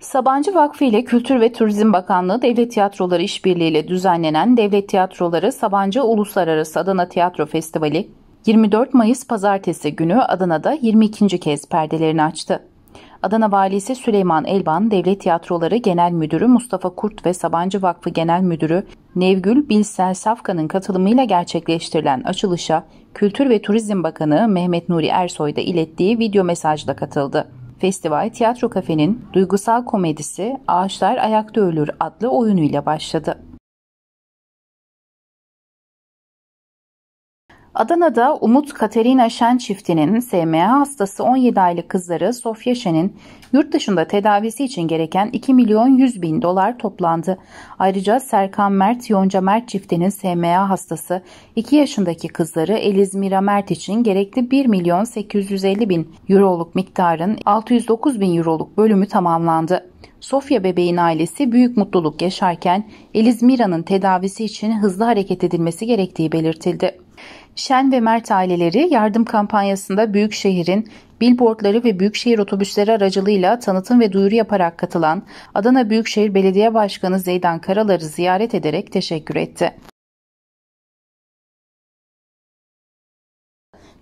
Sabancı Vakfı ile Kültür ve Turizm Bakanlığı Devlet Tiyatroları İşbirliği ile düzenlenen Devlet Tiyatroları Sabancı Uluslararası Adana Tiyatro Festivali 24 Mayıs Pazartesi günü Adana'da 22. kez perdelerini açtı. Adana Valisi Süleyman Elban, Devlet Tiyatroları Genel Müdürü Mustafa Kurt ve Sabancı Vakfı Genel Müdürü Nevgül Bilsel Safkan'ın katılımıyla gerçekleştirilen açılışa Kültür ve Turizm Bakanı Mehmet Nuri Ersoy da ilettiği video mesajla katıldı. Festival Tiyatro Kafe'nin duygusal komedisi Ağaçlar Ayakta Ölür adlı oyunuyla başladı. Adana'da Umut Katerina Şen çiftinin SMA hastası 17 aylık kızları Sofya Şen'in yurt dışında tedavisi için gereken 2 milyon 100 bin dolar toplandı. Ayrıca Serkan Mert, Yonca Mert çiftinin SMA hastası 2 yaşındaki kızları Eliz Mira Mert için gerekli 1 milyon 850 bin euroluk miktarın 609 bin euroluk bölümü tamamlandı. Sofya bebeğin ailesi büyük mutluluk yaşarken Eliz Mira'nın tedavisi için hızlı hareket edilmesi gerektiği belirtildi. Şen ve Mert aileleri yardım kampanyasında büyük büyükşehirin billboardları ve büyükşehir otobüsleri aracılığıyla tanıtım ve duyuru yaparak katılan Adana Büyükşehir Belediye Başkanı Zeydan Karalar'ı ziyaret ederek teşekkür etti.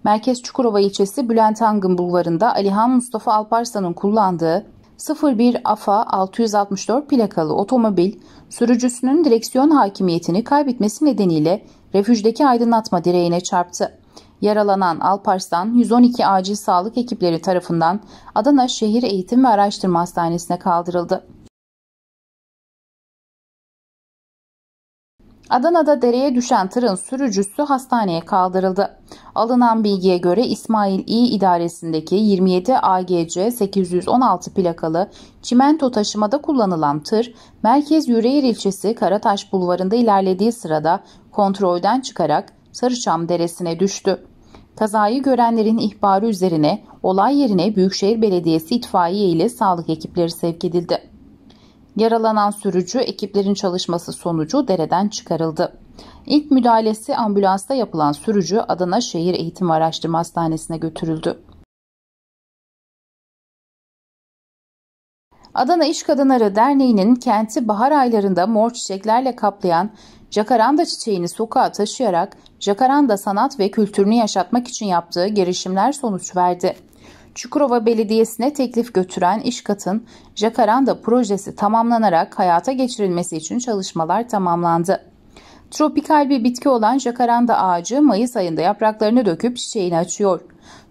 Merkez Çukurova ilçesi Bülent Angın bulvarında Alihan Mustafa Alparslan'ın kullandığı 01 AFA 664 plakalı otomobil sürücüsünün direksiyon hakimiyetini kaybetmesi nedeniyle refüjdeki aydınlatma direğine çarptı. Yaralanan Alparslan 112 acil sağlık ekipleri tarafından Adana Şehir Eğitim ve Araştırma Hastanesi'ne kaldırıldı. Adana'da dereye düşen tırın sürücüsü hastaneye kaldırıldı. Alınan bilgiye göre İsmail İ idaresindeki 27 AGC 816 plakalı çimento taşımada kullanılan tır, Merkez Yüreğir ilçesi Karataş bulvarında ilerlediği sırada kontrolden çıkarak Sarıçam deresine düştü. Kazayı görenlerin ihbarı üzerine olay yerine Büyükşehir Belediyesi itfaiye ile sağlık ekipleri sevk edildi. Yaralanan sürücü ekiplerin çalışması sonucu dereden çıkarıldı. İlk müdahalesi ambulansta yapılan sürücü Adana Şehir Eğitim Araştırma Hastanesi'ne götürüldü. Adana İş Kadınları Derneği'nin kenti bahar aylarında mor çiçeklerle kaplayan jacaranda çiçeğini sokağa taşıyarak jacaranda sanat ve kültürünü yaşatmak için yaptığı girişimler sonuç verdi. Çukurova Belediyesi'ne teklif götüren İşkat'ın Jacaranda projesi tamamlanarak hayata geçirilmesi için çalışmalar tamamlandı. Tropikal bir bitki olan jacaranda ağacı Mayıs ayında yapraklarını döküp çiçeğini açıyor.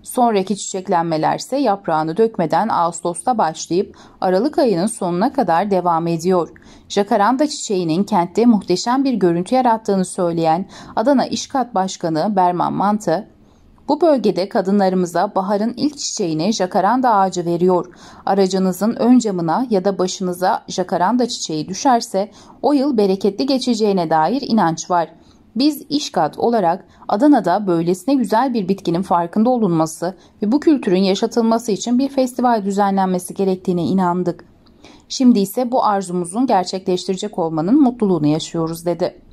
Sonraki çiçeklenmelerse yaprağını dökmeden Ağustos'ta başlayıp Aralık ayının sonuna kadar devam ediyor. Jacaranda çiçeğinin kentte muhteşem bir görüntü yarattığını söyleyen Adana İşkat Başkanı Berman Mantı, bu bölgede kadınlarımıza baharın ilk çiçeğine jakaranda ağacı veriyor. Aracınızın ön camına ya da başınıza jakaranda çiçeği düşerse o yıl bereketli geçeceğine dair inanç var. Biz işkat olarak Adana'da böylesine güzel bir bitkinin farkında olunması ve bu kültürün yaşatılması için bir festival düzenlenmesi gerektiğine inandık. Şimdi ise bu arzumuzun gerçekleştirecek olmanın mutluluğunu yaşıyoruz dedi.